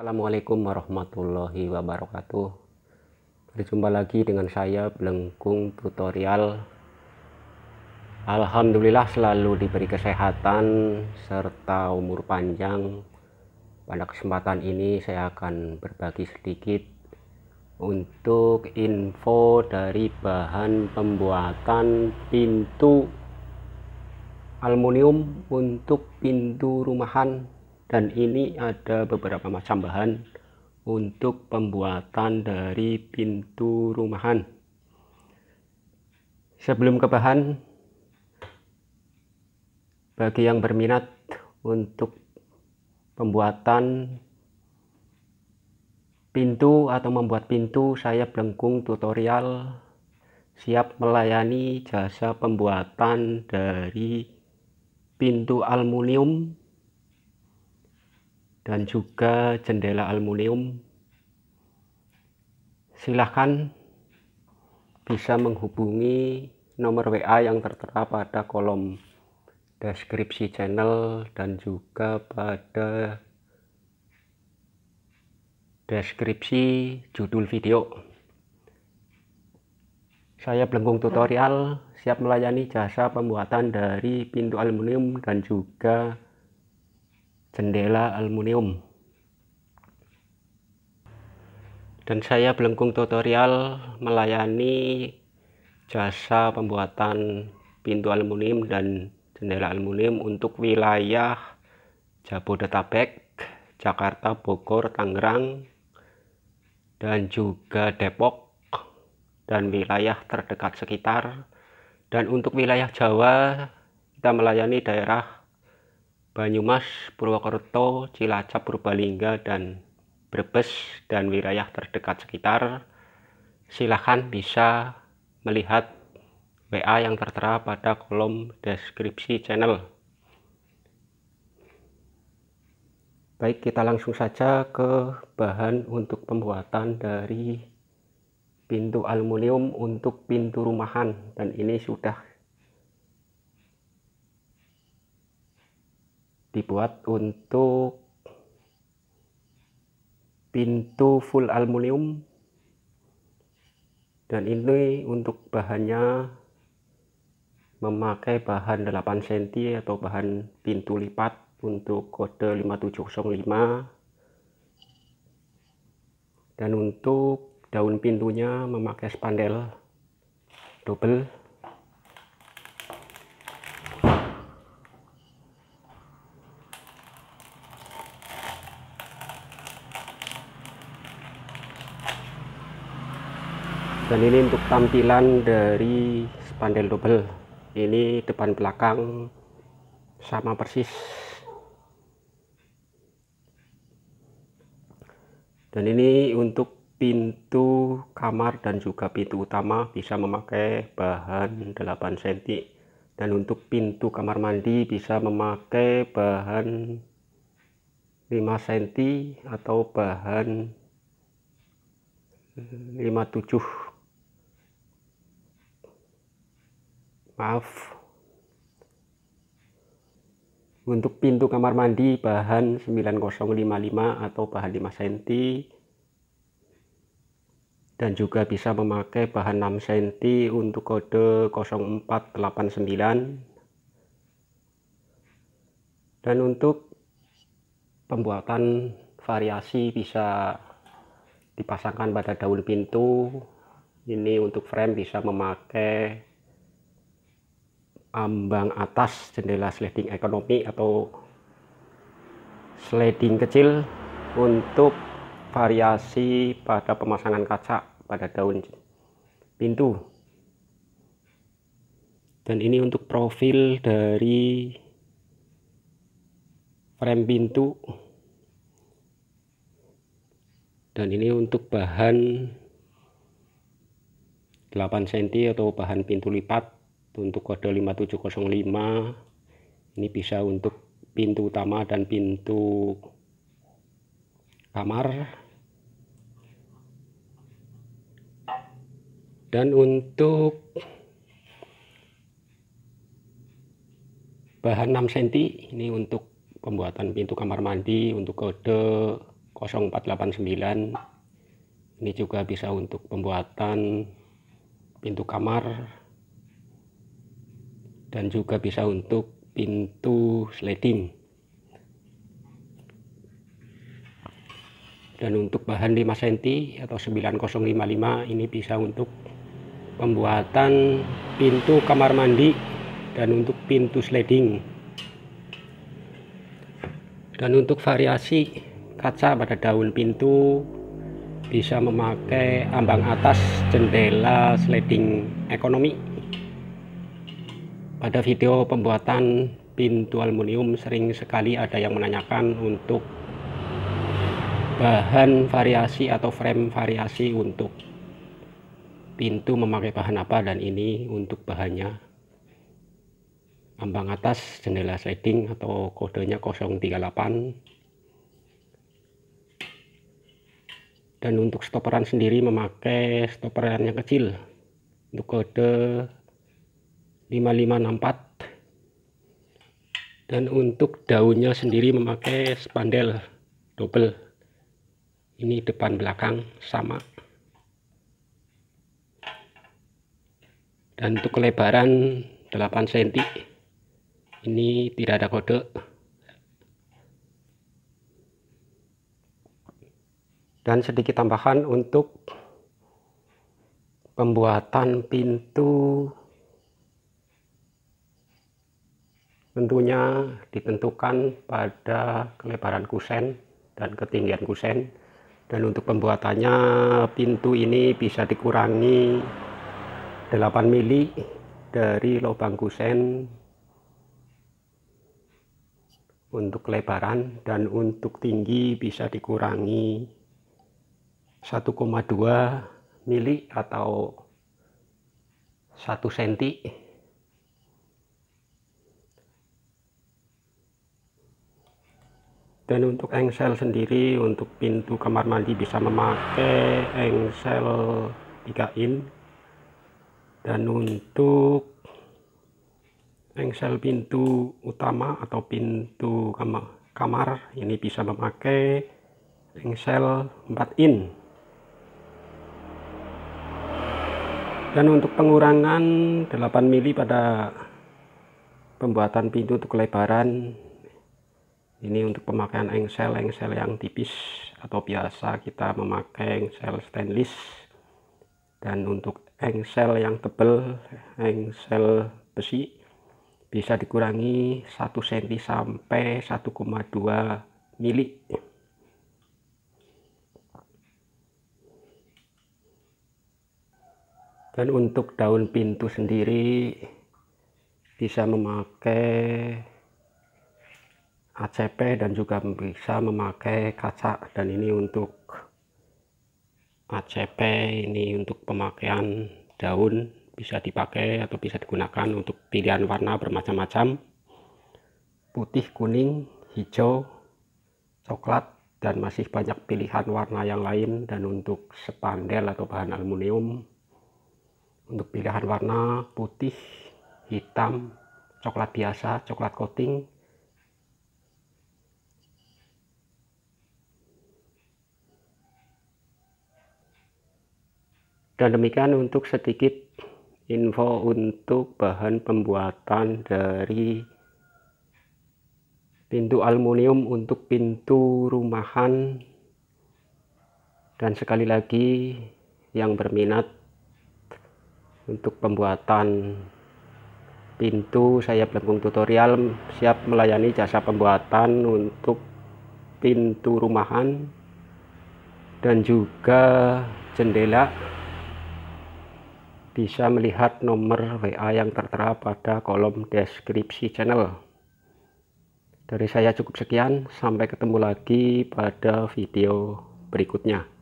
Assalamualaikum warahmatullahi wabarakatuh Berjumpa lagi dengan saya Belengkung Tutorial Alhamdulillah selalu diberi kesehatan serta umur panjang Pada kesempatan ini saya akan berbagi sedikit Untuk info dari bahan pembuatan pintu aluminium untuk pintu rumahan dan ini ada beberapa macam bahan untuk pembuatan dari pintu rumahan sebelum ke bahan bagi yang berminat untuk pembuatan pintu atau membuat pintu saya belengkung tutorial siap melayani jasa pembuatan dari pintu aluminium dan juga jendela aluminium silahkan bisa menghubungi nomor WA yang tertera pada kolom deskripsi channel dan juga pada deskripsi judul video saya Blengkung Tutorial siap melayani jasa pembuatan dari pintu aluminium dan juga jendela aluminium dan saya belengkung tutorial melayani jasa pembuatan pintu aluminium dan jendela aluminium untuk wilayah Jabodetabek, Jakarta, Bogor, Tangerang, dan juga Depok dan wilayah terdekat sekitar. Dan untuk wilayah Jawa, kita melayani daerah Banyumas, Purwokerto, Cilacap, Purbalingga, dan Brebes dan wilayah terdekat sekitar, silahkan bisa melihat WA yang tertera pada kolom deskripsi channel. Baik, kita langsung saja ke bahan untuk pembuatan dari pintu aluminium untuk pintu rumahan dan ini sudah dibuat untuk pintu full aluminium dan ini untuk bahannya memakai bahan 8 cm atau bahan pintu lipat untuk kode 5705 dan untuk daun pintunya memakai spandel double dan ini untuk tampilan dari spandel double ini depan belakang sama persis dan ini untuk pintu kamar dan juga pintu utama bisa memakai bahan 8 cm dan untuk pintu kamar mandi bisa memakai bahan 5 cm atau bahan 57 cm maaf untuk pintu kamar mandi bahan 9055 atau bahan 5 cm dan juga bisa memakai bahan 6 cm untuk kode 0489 dan untuk pembuatan variasi bisa dipasangkan pada daun pintu ini untuk frame bisa memakai ambang atas jendela sliding ekonomi atau sliding kecil untuk variasi pada pemasangan kaca pada daun pintu dan ini untuk profil dari frame pintu dan ini untuk bahan 8 cm atau bahan pintu lipat untuk kode 5705 ini bisa untuk pintu utama dan pintu kamar dan untuk bahan 6 cm ini untuk pembuatan pintu kamar mandi untuk kode 0489 ini juga bisa untuk pembuatan pintu kamar dan juga bisa untuk pintu sliding dan untuk bahan 5 cm atau 9055 ini bisa untuk pembuatan pintu kamar mandi dan untuk pintu sliding dan untuk variasi kaca pada daun pintu bisa memakai ambang atas jendela sliding ekonomi pada video pembuatan pintu aluminium sering sekali ada yang menanyakan untuk bahan variasi atau frame variasi untuk pintu memakai bahan apa dan ini untuk bahannya ambang atas jendela sliding atau kodenya 038 dan untuk stopperan sendiri memakai stopperannya yang kecil untuk kode 5564 dan untuk daunnya sendiri memakai spandel double ini depan belakang sama dan untuk kelebaran 8 cm ini tidak ada kode dan sedikit tambahan untuk pembuatan pintu tentunya ditentukan pada kelebaran kusen dan ketinggian kusen dan untuk pembuatannya pintu ini bisa dikurangi 8 mili dari lubang kusen untuk lebaran dan untuk tinggi bisa dikurangi 1,2 mili atau 1 cm dan untuk engsel sendiri untuk pintu kamar mandi bisa memakai engsel 3 in dan untuk engsel pintu utama atau pintu kamar, kamar ini bisa memakai engsel 4 in dan untuk pengurangan 8 mili pada pembuatan pintu untuk lebaran ini untuk pemakaian engsel engsel yang tipis atau biasa kita memakai engsel stainless dan untuk engsel yang tebal engsel besi bisa dikurangi 1 cm sampai 1,2 mili dan untuk daun pintu sendiri bisa memakai ACP dan juga bisa memakai kaca dan ini untuk ACP ini untuk pemakaian daun bisa dipakai atau bisa digunakan untuk pilihan warna bermacam-macam putih kuning hijau coklat dan masih banyak pilihan warna yang lain dan untuk spandel atau bahan aluminium untuk pilihan warna putih hitam coklat biasa coklat coating dan demikian untuk sedikit info untuk bahan pembuatan dari pintu aluminium untuk pintu rumahan dan sekali lagi yang berminat untuk pembuatan pintu saya pelengkung tutorial siap melayani jasa pembuatan untuk pintu rumahan dan juga jendela bisa melihat nomor WA yang tertera pada kolom deskripsi channel. Dari saya cukup sekian, sampai ketemu lagi pada video berikutnya.